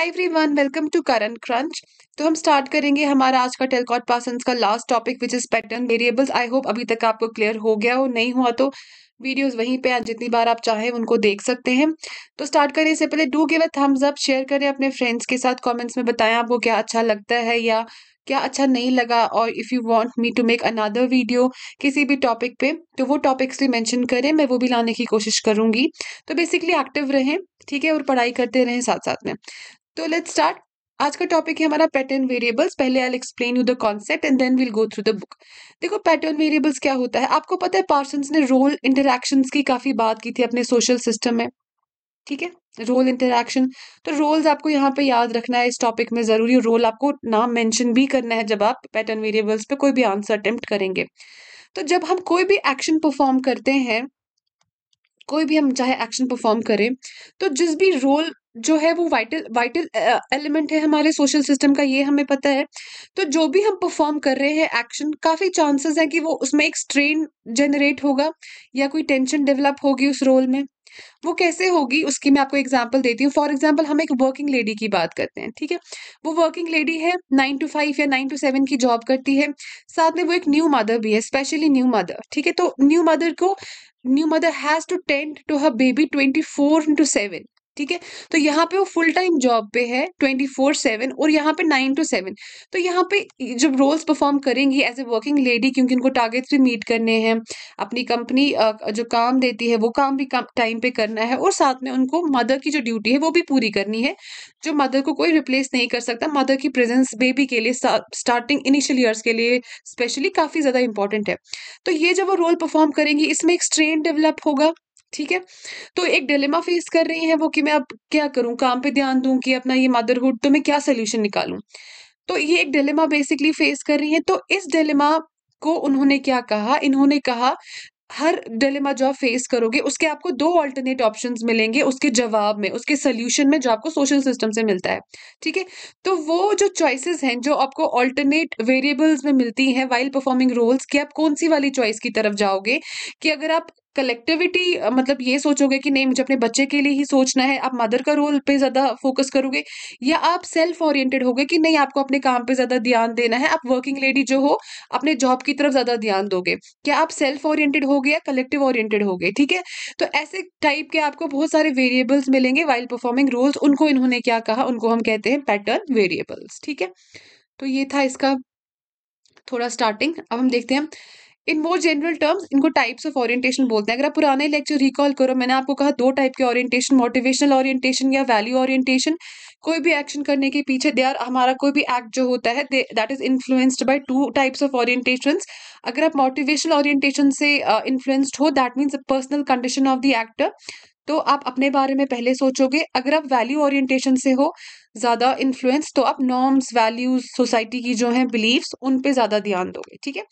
hi everyone welcome to current crunch तो हम start करेंगे हमारा आज का टेलकॉट पासंस का last topic which is pattern variables I hope अभी तक आपको क्लियर हो गया हो नहीं हुआ तो वीडियोस वहीं पे जितनी बार आप चाहें उनको देख सकते हैं तो स्टार्ट करें इससे पहले do give a thumbs up share करें अपने फ्रेंड्स के साथ कॉमेंट्स में बताएं आपको क्या अच्छा लगता है या क्या अच्छा नहीं लगा और if you want me to make another video किसी भी टॉपिक पे तो वो टॉपिक्स भी मेंशन करें मैं वो भी लाने की कोशिश करूँगी तो बेसिकली एक्टिव रहें ठीक है और पढ़ाई करते रहें साथ साथ में तो लेट स्टार्ट आज का टॉपिक है हमारा पैटर्न वेरिएबल्स पहले I explain you the concept and then will go through the book देखो पैटर्न वेरिएबल्स क्या होता है आपको पता है पार्सन ने रोल इंटरेक्शन की काफ़ी बात की थी अपने सोशल सिस्टम में ठीक है रोल इंटरेक्शन तो रोल्स आपको यहाँ पे याद रखना है इस टॉपिक में ज़रूरी रोल आपको नाम मेंशन भी करना है जब आप पैटर्न वेरिएबल्स पे कोई भी आंसर अटेम्प्ट करेंगे तो जब हम कोई भी एक्शन परफॉर्म करते हैं कोई भी हम चाहे एक्शन परफॉर्म करें तो जिस भी रोल जो है वो वाइटल वाइटल एलिमेंट है हमारे सोशल सिस्टम का ये हमें पता है तो जो भी हम परफॉर्म कर रहे हैं एक्शन काफ़ी चांसेस हैं कि वो उसमें एक स्ट्रेन जनरेट होगा या कोई टेंशन डेवलप होगी उस रोल में वो कैसे होगी उसकी मैं आपको एग्जाम्पल देती हूँ फॉर एग्जाम्पल हम एक वर्किंग लेडी की बात करते हैं ठीक है वो वर्किंग लेडी है नाइन टू फाइव या नाइन टू सेवन की जॉब करती है साथ में वो एक न्यू मदर भी है स्पेशली न्यू मदर ठीक है तो न्यू मदर को new mother has to tend to her baby twenty four into seven ठीक है तो यहाँ पे वो फुल टाइम जॉब पे है ट्वेंटी फोर सेवन और यहाँ पे नाइन टू सेवन तो यहाँ पे जब रोल्स परफॉर्म करेंगी एज ए वर्किंग लेडी क्योंकि इनको टारगेट्स भी मीट करने हैं अपनी कंपनी जो काम देती है वो काम भी टाइम पे करना है और साथ में उनको मदर की जो ड्यूटी है वो भी पूरी करनी है जो मदर को कोई रिप्लेस नहीं कर सकता मदर की प्रेजेंस बेबी के लिए स्टार्टिंग इनिशियल ईयर्स के लिए स्पेशली काफ़ी ज़्यादा इंपॉर्टेंट है तो ये जब वो रोल परफॉर्म करेंगी इसमें एक स्ट्रेन डेवलप होगा ठीक है तो एक डिलेमा फेस कर रही है वो कि मैं अब क्या करूं काम पे ध्यान दूं कि अपना ये मदरहुड तो मैं क्या सोल्यूशन निकालूं तो ये एक डिलेमा बेसिकली फेस कर रही है तो इस डिलेमा को उन्होंने क्या कहा इन्होंने कहा हर डिलेमा जो आप फेस करोगे उसके आपको दो अल्टरनेट ऑप्शन मिलेंगे उसके जवाब में उसके सोल्यूशन में जो आपको सोशल सिस्टम से मिलता है ठीक है तो वो जो चॉइसेस हैं जो आपको अल्टरनेट वेरिएबल्स में मिलती हैं वाइल परफॉर्मिंग रोल्स कि आप कौन सी वाली चॉइस की तरफ जाओगे कि अगर आप कलेक्टिविटी मतलब ये सोचोगे कि नहीं मुझे अपने बच्चे के लिए ही सोचना है आप मदर का रोल पे ज़्यादा फोकस करोगे या आप सेल्फ ओरिएंटेड होगे कि नहीं आपको अपने काम पे ज़्यादा ध्यान देना है आप वर्किंग लेडी जो हो अपने जॉब की तरफ ज़्यादा ध्यान दोगे क्या आप सेल्फ ओरिएंटेड हो या कलेक्टिव ओरिएंटेड हो ठीक है तो ऐसे टाइप के आपको बहुत सारे वेरिएबल्स मिलेंगे वाइल परफॉर्मिंग रोल्स उनको इन्होंने क्या कहा उनको हम कहते हैं पैटर्न वेरिएबल्स ठीक है तो ये था इसका थोड़ा स्टार्टिंग अब हम देखते हैं इन मोर जनरल टर्म्स इनको टाइप्स ऑफ ऑरिएंटेशन बोलते हैं अगर आप पुराने लेक्चर रिकॉल करो मैंने आपको कहा दो टाइप के ऑरिएंटेशन मोटिवेशनल ऑरिएंटेशन या वैल्यू ऑरिएंटेशन कोई भी एक्शन करने के पीछे दे आर हमारा कोई भी एक्ट जो होता है that is influenced by two types of orientation अगर आप मोटिवेशनल ऑरिएंटेशन से इन्फ्लुएंस्ड uh, हो that means personal condition of the actor तो आप अपने बारे में पहले सोचोगे अगर आप वैल्यू ओरिएंटेशन से हो ज़्यादा इन्फ्लुएंस तो आप नॉर्म्स वैल्यूज सोसाइटी की जो है बिलीव्स उन पे ज़्यादा ध्यान दोगे ठीक है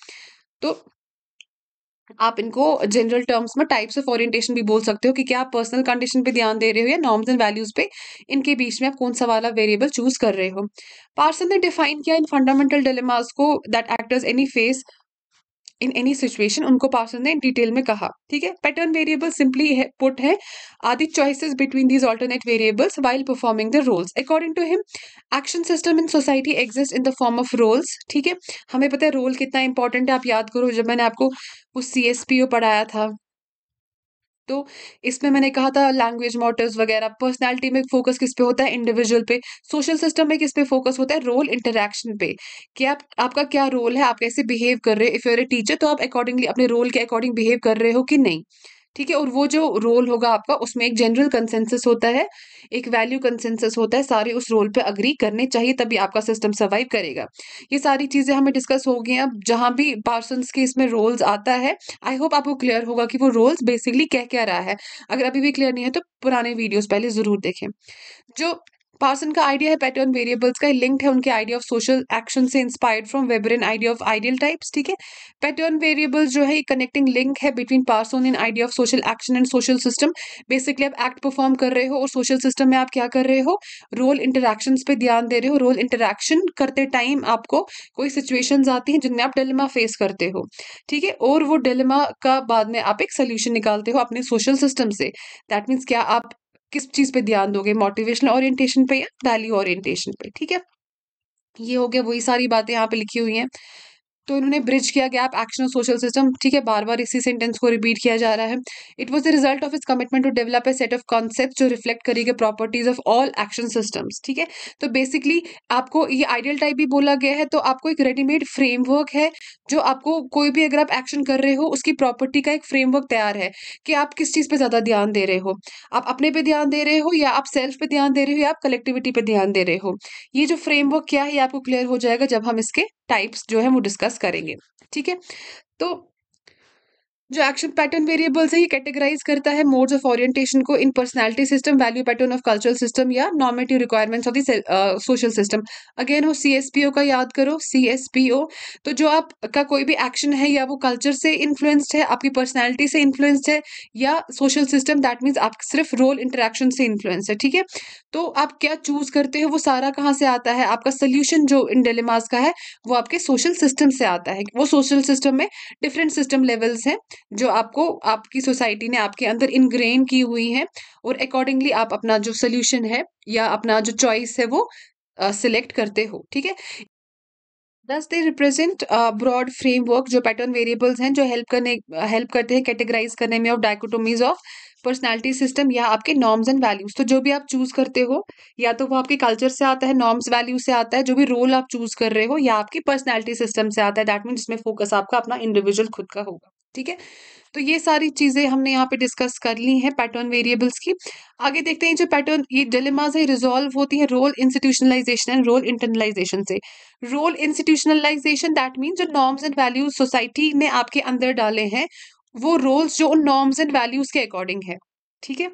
तो आप इनको जनरल टर्म्स में टाइप्स ऑफ ओरिएंटेशन भी बोल सकते हो कि क्या आप पर्सनल कंडीशन पे ध्यान दे रहे हो या नॉर्म्स एंड वैल्यूज पे इनके बीच में आप कौन सा वाला वेरिएबल चूज कर रहे हो पार्सन ने डिफाइन किया इन फंडामेंटल डिलेमास को that actors any face in any situation उनको पार्सन ने डिटेल में कहा ठीक है पैटर्न वेरिएबल सिंपली है पुट है are the choices between these alternate variables while performing the roles according to him action system in society exist in the form of roles ठीक है हमें पता है रोल कितना इंपॉर्टेंट है आप याद करो जब मैंने आपको उस सी एस पी ओ पढ़ाया था तो इसमें मैंने कहा था लैंग्वेज मॉटर्स वगैरह पर्सनैलिटी में फोकस किस पे होता है इंडिविजुअल पे सोशल सिस्टम में किस पे फोकस होता है रोल इंटरेक्शन पे कि आप आपका क्या रोल है आप कैसे बिहेव कर रहे हो इफ़ यूर ए टीचर तो आप अकॉर्डिंगली अपने रोल के अकॉर्डिंग बिहेव कर रहे हो कि नहीं ठीक है और वो जो रोल होगा आपका उसमें एक जनरल कंसेंसस होता है एक वैल्यू कंसेंसस होता है सारे उस रोल पे अग्री करने चाहिए तभी आपका सिस्टम सर्वाइव करेगा ये सारी चीज़ें हमें डिस्कस हो गई अब जहाँ भी पार्सन्स के इसमें रोल्स आता है आई होप आपको क्लियर होगा कि वो रोल्स बेसिकली क्या क्या रहा है अगर अभी भी क्लियर नहीं है तो पुराने वीडियोज़ पहले ज़रूर देखें जो पार्सन का आइडिया है पैटर्न वेरिएबल्स का लिंक है उनके आइडिया ऑफ सोशल एक्शन से inspired from Weberian idea of ideal types ठीक है पैटर्न वेरिएबल्स जो है कनेक्टिंग लिंक है between Parsonian idea of social action and social system basically आप एक्ट परफॉर्म कर रहे हो और सोशल सिस्टम में आप क्या कर रहे हो रोल इंटरेक्शन पे ध्यान दे रहे हो रोल इंटरेक्शन करते टाइम आपको कोई सिचुएशन आती हैं जिनमें आप डिलेमा फेस करते हो ठीक है और वो डिलेमा का बाद में आप एक सोल्यूशन निकालते हो अपने सोशल सिस्टम से दैट मीन्स क्या आप किस चीज़ पे ध्यान दोगे मोटिवेशनल ओरिएंटेशन पे या वैल्यू ओरिएंटेशन पे ठीक है ये हो गया वही सारी बातें यहाँ पे लिखी हुई हैं तो इन्होंने ब्रिज किया गैप एक्शन और सोशल सिस्टम ठीक है बार बार इसी सेंटेंस को रिपीट किया जा रहा है it was the result of his commitment to develop a set of concept जो रिफ्लेक्ट करेंगे properties of all action systems ठीक है तो बेसिकली आपको ये आइडियल टाइप भी बोला गया है तो आपको एक रेडीमेड फ्रेमवर्क है जो आपको कोई भी अगर आप एक्शन कर रहे हो उसकी प्रॉपर्टी का एक फ्रेमवर्क तैयार है कि आप किस चीज़ पर ज़्यादा ध्यान दे रहे हो आप अपने पर ध्यान दे रहे हो या आप सेल्फ पर ध्यान दे रहे हो या आप कलेक्टिविटी पर ध्यान दे रहे हो ये जो फ्रेमवर्क क्या है ये आपको क्लियर हो जाएगा जब हम इसके टाइप्स जो है वो डिस्कस करेंगे ठीक है तो जो एक्शन पैटर्न वेरिएबल्स है ये कैटेगराइज करता है मोड्स ऑफ ओरिएंटेशन को in personality system value pattern of cultural system या normative requirements of the social system again वो सी का याद करो सी तो जो आपका कोई भी एक्शन है या वो कल्चर से इन्फ्लुएंस्ड है आपकी पर्सनैलिटी से इन्फ्लुएंस्ड है या सोशल सिस्टम दैट मीन्स आप सिर्फ रोल इंटरेक्शन से इन्फ्लुएंस है ठीक है तो आप क्या चूज करते हो वो सारा कहाँ से आता है आपका सोल्यूशन जो इन डेलेमास का है वो आपके सोशल सिस्टम से आता है वो सोशल सिस्टम में डिफरेंट सिस्टम लेवल्स हैं जो आपको आपकी सोसाइटी ने आपके अंदर इनग्रेन की हुई हैं और अकॉर्डिंगली आप अपना जो सोल्यूशन है या अपना जो चॉइस है वो सिलेक्ट uh, करते हो ठीक है thus they represent broad framework जो पैटर्न वेरिएबल्स हैं जो हेल्प करने हेल्प करते हैं कैटेगराइज करने में of dichotomies of personality system या आपके नॉर्म्स एंड वैल्यूज तो जो भी आप चूज करते हो या तो वो आपके कल्चर से आता है नॉर्म्स वैल्यू से आता है जो भी रोल आप चूज कर रहे हो या आपकी पर्सनैलिटी सिस्टम से आता है दैट मीन्स इसमें फोकस आपका अपना इंडिविजुअल खुद का होगा ठीक है तो ये सारी चीज़ें हमने यहाँ पे डिस्कस कर ली हैं पैटर्न वेरिएबल्स की आगे देखते हैं जो पैटर्न ये डिलेमाज है रिजोल्व होती है role institutionalization and role internalization से रोल इंस्टीट्यूशनलाइजेशन दैट मीन जो नॉर्म्स एंड वैल्यूज सोसाइटी ने आपके अंदर डाले हैं वो रोल्स जो उन नॉर्म्स एंड वैल्यूज के अकॉर्डिंग है ठीक है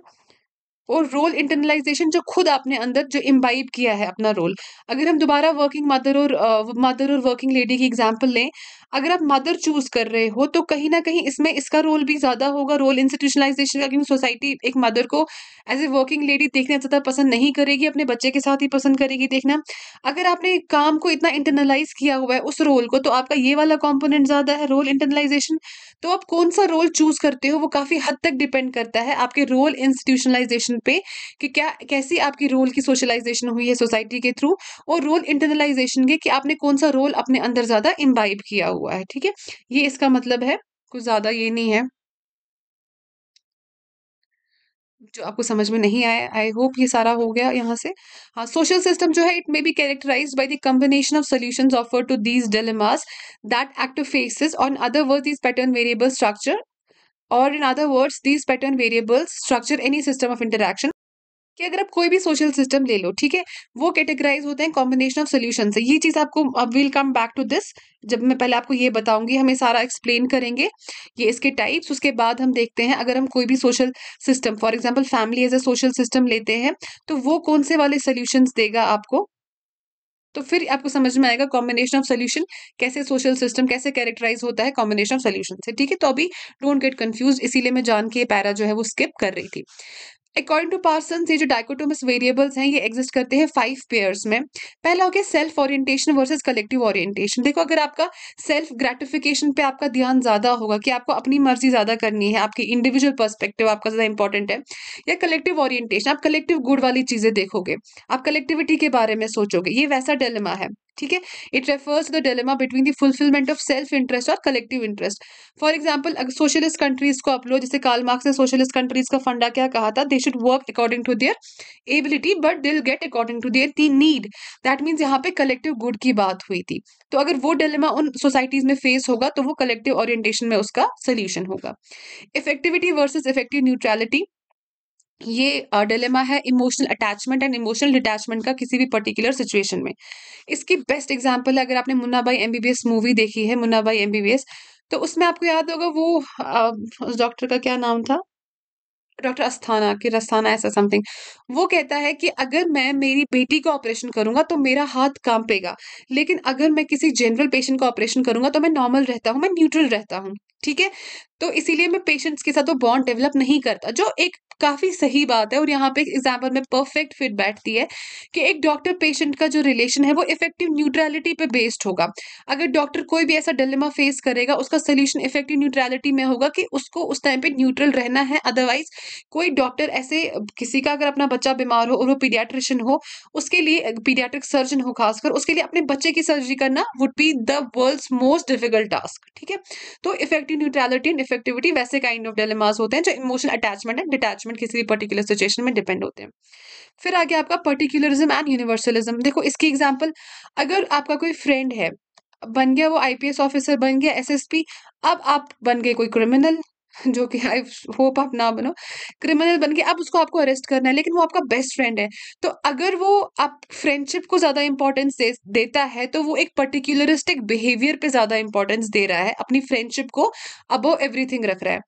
और रोल इंटरनलाइजेशन जो खुद आपने अंदर जो इम्बाइब किया है अपना रोल अगर हम दोबारा वर्किंग मदर और मदर और वर्किंग लेडी की एग्जांपल लें अगर आप मदर चूज कर रहे हो तो कहीं ना कहीं इसमें इसका रोल भी ज़्यादा होगा रोल इंस्टीट्यूशनलाइजेशन का क्योंकि सोसाइटी एक मदर को एज ए वर्किंग लेडी देखना ज़्यादा पसंद नहीं करेगी अपने बच्चे के साथ ही पसंद करेगी देखना अगर आपने काम को इतना इंटरनलाइज किया हुआ है उस रोल को तो आपका ये वाला कॉम्पोनेंट ज़्यादा है रोल इंटरनलाइजेशन तो आप कौन सा रोल चूज करते हो वो काफ़ी हद तक डिपेंड करता है आपके रोल इंस्टीट्यूशनलाइजेशन इंटरप्रिटेशन पे कि क्या कैसी आपकी रोल की सोशलाइजेशन हुई है सोसाइटी के थ्रू और रोल इंटरनलाइजेशन के कि आपने कौन सा रोल अपने अंदर ज़्यादा इम्बाइब किया हुआ है ठीक है ये इसका मतलब है कुछ ज़्यादा ये नहीं है जो आपको समझ में नहीं आया आई होप ये सारा हो गया यहाँ से हाँ सोशल सिस्टम जो है it may be characterize by the combination of solution offer to these dilemmas that active faces on other words these pattern variable structure और in other words these pattern variables structure any system of interaction कि अगर आप कोई भी social system ले लो ठीक है वो कैटेगराइज होते हैं कॉम्बिनेशन ऑफ सोल्यूशन से ये चीज़ आपको अब will come back to this जब मैं पहले आपको ये बताऊंगी हमें सारा एक्सप्लेन करेंगे ये इसके टाइप्स उसके बाद हम देखते हैं अगर हम कोई भी social system for example family as a social system लेते हैं तो वो कौन से वाले सोल्यूशन देगा आपको तो फिर आपको समझ में आएगा कॉम्बिनेशन ऑफ सोल्यूशन कैसे सोशल सिस्टम कैसे कैरेक्टराइज होता है कॉम्बिनेशन ऑफ सोल्यूशन से ठीक है तो अभी डोंट गेट कन्फ्यूज इसीलिए मैं जान के पैरा जो है वो स्किप कर रही थी अकॉर्डिंग टू पर्सन ये जो डाइकोटोमस वेरिएबल्स हैं ये एग्जिस्ट करते हैं फाइव पेयर्स में पहला हो गया self orientation versus collective orientation देखो अगर आपका सेल्फ ग्रेटिफिकेशन पे आपका ध्यान ज़्यादा होगा कि आपको अपनी मर्जी ज़्यादा करनी है आपकी इंडिविजुअल पर्सपेक्टिव आपका ज़्यादा इंपॉर्टेंट है या कलेक्टिव ओरिएंटेशन आप कलेक्टिव गुड वाली चीज़ें देखोगे आप कलेक्टिविटी के बारे में सोचोगे ये वैसा डेलमा है ठीक है it refers the dilemma between the fulfilment of self interest और कलेक्टिव इंटरेस्ट फॉर एग्जाम्पल अगर सोशलिस्ट कंट्रीज को आप लो जैसे काल मार्क्स ने सोशलिस्ट कंट्रीज का फंडा क्या कहा था they should work according to their ability but they'll get according to their the need that means यहाँ पे कलेक्टिव गुड की बात हुई थी तो अगर वो डिलेमा उन सोसाइटीज में फेस होगा तो वो कलेक्टिव ओरिएंटेशन में उसका सोल्यूशन होगा इफेक्टिविटी वर्सेज इफेक्टिव न्यूट्रैलिटी ये डिलेमा है emotional attachment and emotional detachment का किसी भी पर्टिकुलर सिचुएशन में इसकी बेस्ट एग्जांपल अगर आपने मुन्ना भाई एमबीबीएस मूवी देखी है मुन्ना भाई एमबीबीएस तो उसमें आपको याद होगा वो उस डॉक्टर का क्या नाम था डॉक्टर अस्थाना कि रस्थाना ऐसा समथिंग वो कहता है कि अगर मैं मेरी बेटी का ऑपरेशन करूंगा तो मेरा हाथ कांपेगा लेकिन अगर मैं किसी जनरल पेशेंट का ऑपरेशन करूंगा तो मैं नॉर्मल रहता हूँ मैं न्यूट्रल रहता हूँ ठीक है तो इसीलिए मैं पेशेंट्स के साथ वो बॉन्ड डेवलप नहीं करता जो एक काफ़ी सही बात है और यहाँ पे एग्जाम्पल में परफेक्ट फिट बैठती है कि एक डॉक्टर पेशेंट का जो रिलेशन है वो इफेक्टिव न्यूट्रलिटी पे बेस्ड होगा अगर डॉक्टर कोई भी ऐसा डिलेमा फेस करेगा उसका सोल्यूशन इफेक्टिव न्यूट्रलिटी में होगा कि उसको उस टाइम पे न्यूट्रल रहना है अदरवाइज कोई डॉक्टर ऐसे किसी का अगर अपना बच्चा बीमार हो और वो पीडियाट्रिशियन हो उसके लिए पीडियाट्रिक सर्जन हो खासकर उसके लिए अपने बच्चे की सर्जरी करना would be the world most difficult task ठीक है तो इफेक्टिव न्यूट्रलिटी एंड इफेक्टिविटी वैसे काइंड ऑफ डिलेमाज होते हैं जो emotional attachment and detachment attachment किसी भी पर्टिकुलर सिचुएशन में डिपेंड होते हैं फिर आगे आपका पर्टिकुलरिज्म एंड यूनिवर्सलिज्म देखो इसकी एग्जाम्पल अगर आपका कोई फ्रेंड है बन गया वो आईपीएस ऑफिसर बन गया एसएसपी अब आप बन गए कोई क्रिमिनल जो कि आई होप आप ना बनो क्रिमिनल बन के अब उसको आपको अरेस्ट करना है लेकिन वो आपका बेस्ट फ्रेंड है तो अगर वो आप फ्रेंडशिप को ज़्यादा इंपॉर्टेंस दे, देता है तो वो एक पर्टिकुलरिस्टिक बिहेवियर पे ज़्यादा इंपॉर्टेंस दे रहा है अपनी फ्रेंडशिप को अबो एवरीथिंग रख रहा है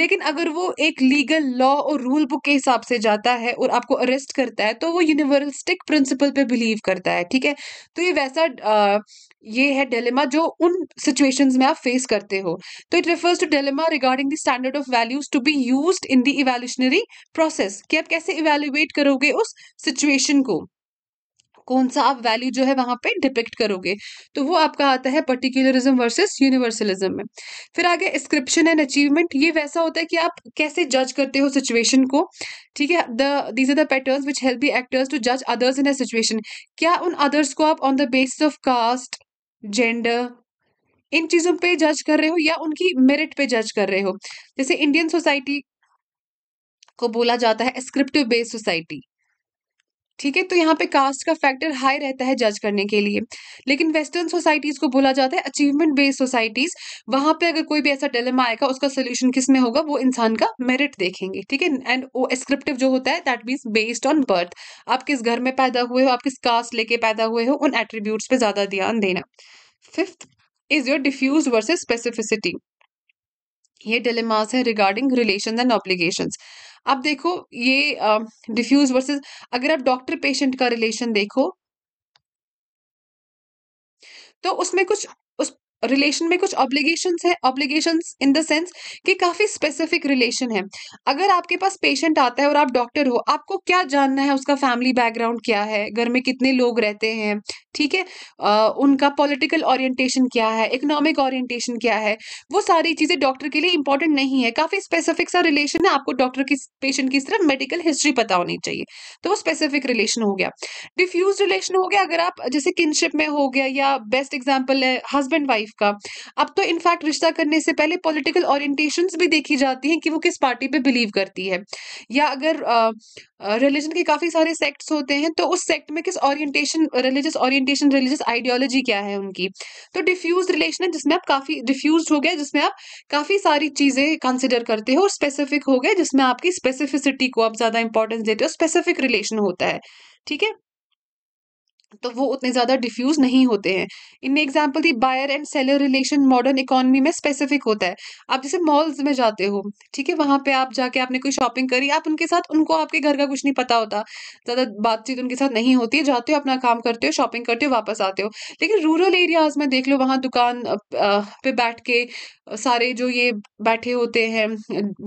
लेकिन अगर वो एक लीगल लॉ और रूल बुक के हिसाब से जाता है और आपको अरेस्ट करता है तो वो यूनिवर्सिटिक प्रिंसिपल पर बिलीव करता है ठीक है तो ये वैसा आ, ये है डेलेमा जो उन सिचुएशंस में आप फेस करते हो तो it refers to dilemma regarding this standard of values to be use in the evolutionary process कि आप कैसे इवेल्युएट करोगे उस सिचुएशन को कौन सा आप वैल्यू जो है वहां पे डिपेक्ट करोगे तो वो आपका आता है पर्टिकुलरिज्म वर्सेस यूनिवर्सलिज्म में फिर आगे स्क्रिप्शन एंड अचीवमेंट ये वैसा होता है कि आप कैसे जज करते हो सिचुएशन को ठीक है the these are the patterns which help the actors to जज अदर्स इन अ सिचुएशन क्या उन अदर्स को आप on the basis of caste gender इन चीज़ों पे जज कर रहे हो या उनकी मेरिट पे जज कर रहे हो जैसे इंडियन सोसाइटी को बोला जाता है स्क्रिप्टिव बेस्ड सोसाइटी ठीक है तो यहाँ पे कास्ट का फैक्टर हाई रहता है जज करने के लिए लेकिन वेस्टर्न सोसाइटीज़ को बोला जाता है अचीवमेंट बेस्ड सोसाइटीज़ वहां पे अगर कोई भी ऐसा डिलेमा आएगा उसका सोल्यूशन किस में होगा वो इंसान का मेरिट देखेंगे ठीक है एंड वो स्क्रिप्टिव जो होता है that means based on birth आप किस घर में पैदा हुए हो आप किस कास्ट लेके पैदा हुए हो उन एट्रीब्यूट्स पे ज़्यादा ध्यान देना fifth is your diffuse versus specificity ये डिलेमास है रिगार्डिंग रिलेशन एंड ऑब्लिगेशन अब देखो ये डिफ्यूज um, वर्सेज अगर आप डॉक्टर पेशेंट का रिलेशन देखो तो उसमें कुछ रिलेशन में कुछ ऑब्लिगेशन है ऑब्लिगेशन इन द सेंस कि काफ़ी स्पेसिफिक रिलेशन है अगर आपके पास पेशेंट आता है और आप डॉक्टर हो आपको क्या जानना है उसका फैमिली बैकग्राउंड क्या है घर में कितने लोग रहते हैं ठीक है आ, उनका पॉलिटिकल ओरिएंटेशन क्या है इकोनॉमिक ओरिएंटेशन क्या है वो सारी चीज़ें डॉक्टर के लिए इंपॉर्टेंट नहीं है काफ़ी स्पेसिफिक सा रिलेशन है आपको डॉक्टर की पेशेंट की सिर्फ मेडिकल हिस्ट्री पता होनी चाहिए तो वो स्पेसिफिक रिलेशन हो गया डिफ्यूज रिलेशन हो गया अगर आप जैसे किनशिप में हो गया या बेस्ट एग्जाम्पल है हस्बैंड वाइफ लाइफ का अब तो इनफैक्ट रिश्ता करने से पहले पॉलिटिकल ओरिएंटेशन भी देखी जाती हैं कि वो किस पार्टी पे बिलीव करती है या अगर रिलीजन के काफ़ी सारे सेक्ट्स होते हैं तो उस सेक्ट में किस orientation religious orientation religious ideology क्या है उनकी तो डिफ्यूज रिलेशन है जिसमें आप काफ़ी डिफ्यूज हो गया जिसमें आप काफ़ी सारी चीज़ें कंसिडर करते हो और स्पेसिफिक हो गया जिसमें आपकी स्पेसिफिसिटी को आप ज़्यादा इंपॉर्टेंस देते हो स्पेसिफिक रिलेशन होता है ठीक है तो वो उतने ज़्यादा डिफ्यूज नहीं होते हैं in example the buyer and seller relation modern economy में स्पेसिफिक होता है आप जैसे मॉल्स में जाते हो ठीक है वहाँ पे आप जाके आपने कोई शॉपिंग करी आप उनके साथ उनको आपके घर का कुछ नहीं पता होता ज़्यादा बातचीत उनके साथ नहीं होती है जाते हो अपना काम करते हो शॉपिंग करते हो वापस आते हो लेकिन रूरल एरियाज़ में देख लो वहाँ दुकान पे बैठ के सारे जो ये बैठे होते हैं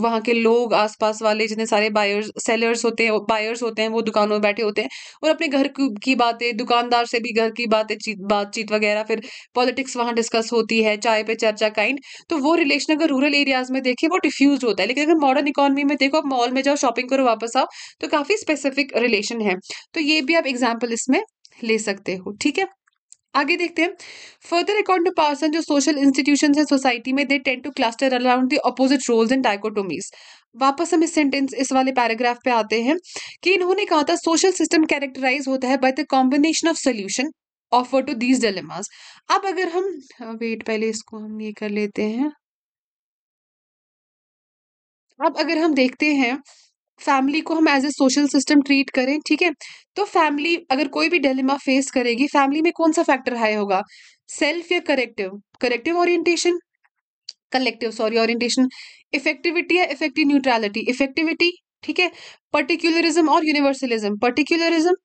वहाँ के लोग आसपास वाले जितने सारे बायर्स सेलर्स होते हैं बायर्स होते हैं वो दुकानों में बैठे होते हैं और अपने घर की बातें दुकानदार से भी घर की बातें बातचीत वगैरह फिर पॉलिटिक्स वहाँ डिस्कस होती है चाय पे चर्चा काइंड तो वो रिलेशन अगर रूरल एरियाज में देखें वो डिफ्यूज होता है लेकिन अगर मॉडर्न इकोनॉमी में देखो आप मॉल में जाओ शॉपिंग करो वापस आओ तो काफ़ी स्पेसिफिक रिलेशन है तो ये भी आप एग्जाम्पल इसमें ले सकते हो ठीक है आगे देखते हैं फर्दर अकॉर्डिंग टू पार्सन जो सोशल इंस्टीट्यूशन है सोसाइटी में they tend to cluster around the opposite roles and dichotomies वापस हम इस सेंटेंस इस वाले पैराग्राफ पे आते हैं कि इन्होंने कहा था सोशल सिस्टम कैरेक्टराइज होता है by the combination of solution offer to these dilemmas अब अगर हम वेट पहले इसको हम ये कर लेते हैं अब अगर हम देखते हैं फैमिली को हम as a social system treat करें ठीक है तो फैमिली अगर कोई भी डेलिमा फेस करेगी फैमिली में कौन सा फैक्टर हाई होगा सेल्फ या corrective corrective orientation collective sorry orientation affectivity या इफेक्टिव न्यूट्रलिटी इफेक्टिविटी ठीक है पर्टिकुलरिज्म और यूनिवर्सलिज्म पर्टिकुलरिज्म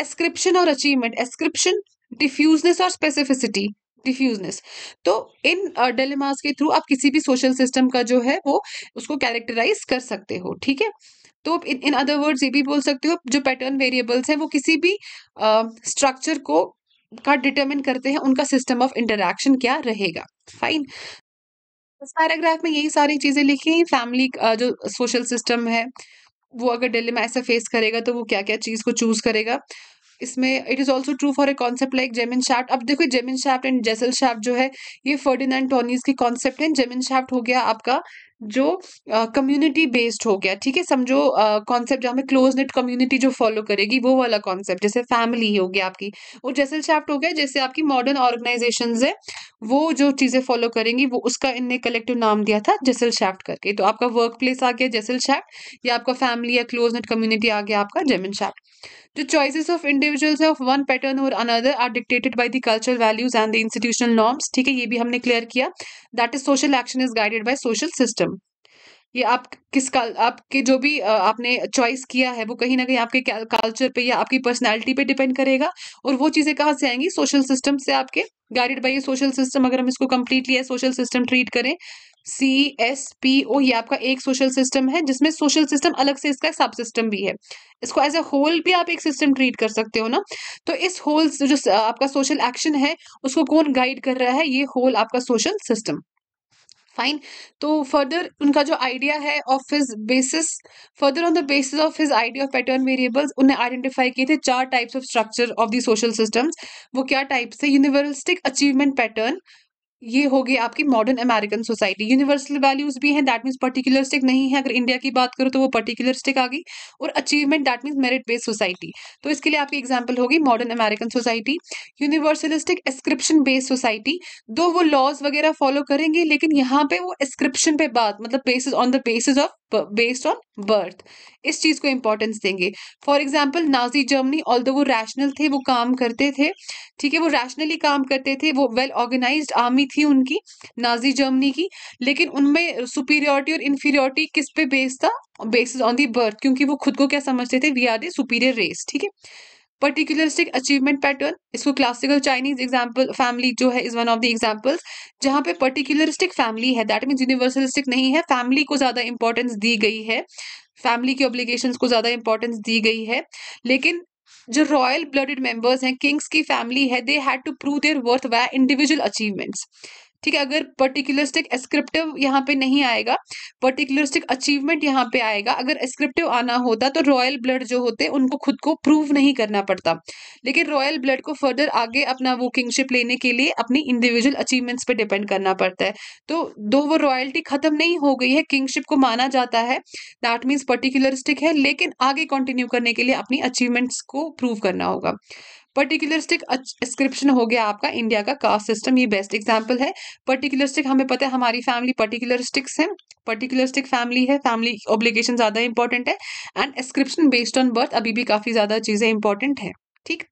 एस्क्रिप्शन और अचीवमेंट एस्क्रिप्शन डिफ्यूजनेस और स्पेसिफिसिटी डिफ्यूजनेस तो इन डेलेमास के थ्रू आप किसी भी सोशल सिस्टम का जो है वो उसको कैरेक्टराइज कर सकते हो ठीक है तो आप इन अदर वर्ड्स ये भी बोल सकते हो जो पैटर्न वेरिएबल्स हैं वो किसी भी स्ट्रक्चर uh, को का डिटरमिन करते हैं उनका सिस्टम ऑफ इंटरेक्शन क्या रहेगा फाइन इस पैराग्राफ में यही सारी चीज़ें लिखी हैं फैमिली uh, जो सोशल सिस्टम है वो अगर डिलेमा ऐसा फेस करेगा तो वो क्या क्या चीज़ को चूज़ करेगा इसमें it is also true for a concept like Gemeinschaft अब देखो Gemeinschaft and Gesellschaft जो है ये फर्डिनेंड टोनीज के कॉन्सेप्ट हैं जेमिन शाफ्ट हो गया आपका जो कम्युनिटी uh, बेस्ड हो गया ठीक है समझो कॉन्सेप्ट जहाँ क्लोज नेट कम्युनिटी जो फॉलो करेगी वो वाला कॉन्सेप्ट जैसे फैमिली हो गया आपकी और जैसल शाफ्ट हो गया जैसे आपकी मॉडर्न ऑर्गेनाइजेशन है वो जो चीज़ें फॉलो करेंगी वो उसका इनने कलेक्टिव नाम दिया था जैसल शाफ्ट करके तो आपका वर्क प्लेस आ गया जैसल शाफ्ट या आपका फैमिली या क्लोज नेट कम्युनिटी आ गया आपका gemeinschaft The choices of individuals of one pattern or another are dictated by the cultural values and the institutional norms ठीक है ये भी हमने क्लियर किया that is social action is guided by social system ये आप किस काल आपके जो भी आपने चॉइस किया है वो कहीं ना कहीं आपके कल्चर पे या आपकी पर्सनालिटी पे डिपेंड करेगा और वो चीज़ें कहाँ से आएंगी सोशल सिस्टम से आपके गाइडेड बाई ये सोशल सिस्टम अगर हम इसको कम्प्लीटली सोशल सिस्टम ट्रीट करें सी एस पी ओ ये आपका एक सोशल सिस्टम है जिसमें सोशल सिस्टम अलग से इसका सब सिस्टम भी है इसको एज अ होल भी आप एक सिस्टम ट्रीट कर सकते हो ना तो इस होल जो आपका सोशल एक्शन है उसको कौन गाइड कर रहा है ये होल आपका सोशल सिस्टम फाइन तो फर्दर उनका जो आइडिया है of his basis further on the basis of his idea of pattern variables उन्हें आइडेंटिफाई किए थे चार types of structure of the social systems वो क्या टाइप्स थे यूनिवर्सिटिक अचीवमेंट पैटर्न ये होगी आपकी modern American society universal values भी हैं दैट मीन्स पर्टिकुलर नहीं है अगर इंडिया की बात करो तो वो पर्टिकुलर आ गई और achievement that means merit based society तो इसके लिए आपकी एग्जाम्पल होगी modern American society universalistic ascription based society दो वो लॉज वगैरह फॉलो करेंगे लेकिन यहाँ पे वो एस्क्रिप्शन पे बात मतलब basis on the basis of based on birth इस चीज़ को इंपॉर्टेंस देंगे for example Nazi Germany all वो रैशनल थे वो काम करते थे ठीक है वो रैशनली काम करते थे वो वेल ऑर्गेनाइज आर्मी थी उनकी नाजी जर्मनी की लेकिन उनमें सुपीरियोरिटी और इन्फीरियोरिटी किस पे बेस्ड था बेस्ड ऑन दी बर्थ क्योंकि वो खुद को क्या समझते थे we are the superior race ठीक है पर्टिकुलरिस्टिक अचीवमेंट पैटर्न इसको क्लासिकल चाइनीज एग्जाम्पल फैमिली जो है is one of the examples जहाँ पे पर्टिकुलरिस्टिक फैमिली है दैट मीन्स यूनिवर्सलिस्टिक नहीं है फैमिली को ज़्यादा इंपॉर्टेंस दी गई है फैमिली की ऑब्लिगेशंस को ज़्यादा इंपॉर्टेंस दी गई है लेकिन जो रॉयल ब्लडेड मेंबर्स हैं किंग्स की फैमिली है they had to prove their worth by individual achievements ठीक है अगर पर्टिकुलरिस्टिक एस्क्रिप्टिव यहाँ पे नहीं आएगा पर्टिकुलरिस्टिक अचीवमेंट यहाँ पे आएगा अगर एस्क्रिप्टिव आना होता तो रॉयल ब्लड जो होते उनको खुद को प्रूव नहीं करना पड़ता लेकिन रॉयल ब्लड को फर्दर आगे अपना वो किंगशिप लेने के लिए अपनी इंडिविजुअल अचीवमेंट्स पर डिपेंड करना पड़ता है तो दो वो रॉयल्टी खत्म नहीं हो गई है किंगशिप को माना जाता है दैट मीन्स पर्टिकुलरिस्टिक है लेकिन आगे कंटिन्यू करने के लिए अपनी अचीवमेंट्स को प्रूव करना होगा पर्टिकुलरिस्टिक डिस्क्रिप्शन हो गया आपका इंडिया का कास्ट सिस्टम ये बेस्ट एग्जाम्पल है पर्टिकुलरिस्टिक हमें पता है हमारी फैमिली पर्टिकुलरिस्टिक्स है पर्टिकुलरिस्टिक फैमिली है फैमिली ऑब्लिगेशन ज़्यादा इंपॉर्टेंट है and description based on birth अभी भी काफ़ी ज़्यादा चीज़ें इंपॉर्टेंट है ठीक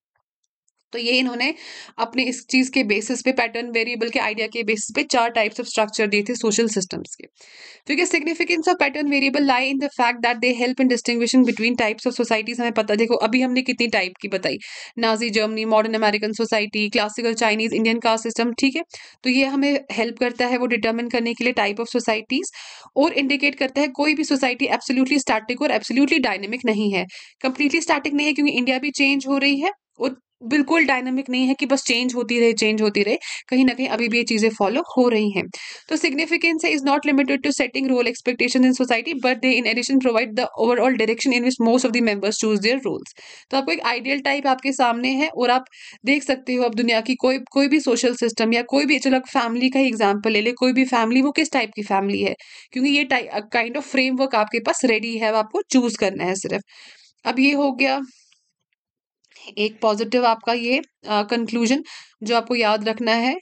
तो ये इन्होंने अपने इस चीज़ के बेसिस पे पैटर्न वेरिएबल के आइडिया के बेसिस पे चार टाइप्स ऑफ स्ट्रक्चर दिए थे सोशल सिस्टम्स के क्योंकि significance of pattern variable lie in the fact that they help in distinguishing between types of societies हमें पता देखो अभी हमने कितनी टाइप की बताई Nazi Germany modern American society classical Chinese Indian caste system ठीक है तो ये हमें हेल्प करता है वो डिटर्मिन करने के लिए टाइप ऑफ सोसाइटीज और इंडिकेट करता है कोई भी सोसाइटी एब्सोल्यूटली स्टैटिक और एब्सोल्यूटली डायनेमिक नहीं है कंप्लीटली स्टैटिक नहीं है क्योंकि इंडिया भी चेंज हो रही है और बिल्कुल डायनामिक नहीं है कि बस चेंज होती रहे चेंज होती रहे कहीं ना कहीं अभी भी ये चीज़ें फॉलो हो रही हैं तो significance is not limited to setting role expectation in society but they in addition provide the overall direction in which most of the members choose their roles तो आपको एक आइडियल टाइप आपके सामने है और आप देख सकते हो अब दुनिया की कोई कोई भी सोशल सिस्टम या कोई भी चलो फैमिली का ही एग्जाम्पल ले ले कोई भी फैमिली वो किस टाइप की फैमिली है क्योंकि ये काइंड ऑफ फ्रेमवर्क आपके पास रेडी है आपको चूज करना है सिर्फ अब ये हो गया एक पॉजिटिव आपका ये कंक्लूजन जो आपको याद रखना है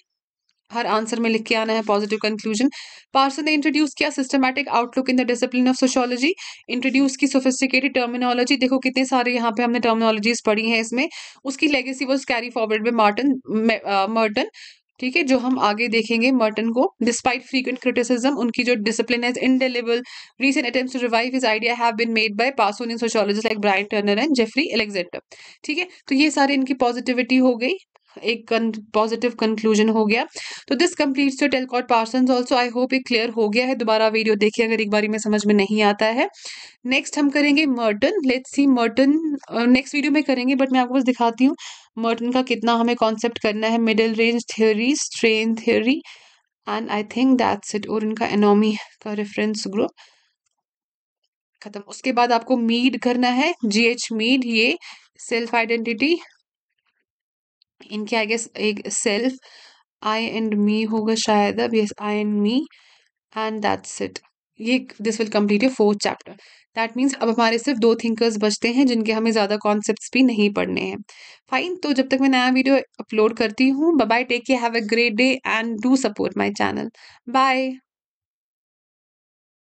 हर आंसर में लिख के आना है पॉजिटिव कंक्लूजन पार्सन ने इंट्रोड्यूस किया systematic outlook in the discipline of sociology introduce की सोफिस्टिकेटेड टर्मिनोलॉजी देखो कितने सारे यहाँ पे हमने टर्मिनोलॉजीज पढ़ी हैं इसमें उसकी legacy was carry forward by Merton Merton ठीक है जो हम आगे देखेंगे मर्टन को डिस्पाइट फ्रीक्वेंट क्रिटिसिज्म उनकी जो डिसिप्लिन है indelible recent attempt to revive his idea have been made by Parsonian sociologist like Bryan Turner and Jeffrey Alexander ठीक है तो ये सारे इनकी पॉजिटिविटी हो गई एक पॉजिटिव कंक्लूजन हो गया तो this completes your Talcott Parson also I hope ये क्लियर हो गया है दोबारा वीडियो देखिए अगर एक बारी में समझ में नहीं आता है नेक्स्ट हम करेंगे Merton let's see Merton next video में करेंगे बट मैं आपको बस दिखाती हूँ मर्टन का कितना हमें कॉन्सेप्ट करना है middle range theory strain theory and I think that's it और इनका एनोमी का रेफरेंस ग्रुप खत्म उसके बाद आपको मीड करना है जी एच मीड ये सेल्फ आइडेंटिटी इनके आई गेस एक सेल्फ आई एंड मी होगा शायद अब yes I and me and that's it ये this will complete your fourth chapter that means अब हमारे सिर्फ दो थिंकर्स बचते हैं जिनके हमें ज़्यादा कॉन्सेप्ट भी नहीं पढ़ने हैं फाइन तो जब तक मैं नया वीडियो अपलोड करती हूँ bye take you have a great day and do support my channel bye